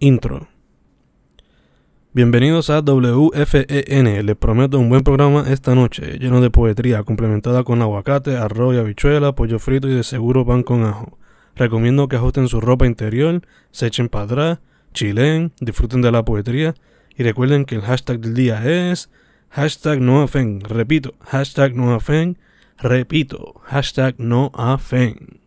Intro. Bienvenidos a WFEN. Les prometo un buen programa esta noche, lleno de poetría, complementada con aguacate, arroz y habichuela, pollo frito y de seguro pan con ajo. Recomiendo que ajusten su ropa interior, se echen para atrás, chilen, disfruten de la poetría y recuerden que el hashtag del día es hashtag noafen. Repito, hashtag noafen. Repito, hashtag noafen.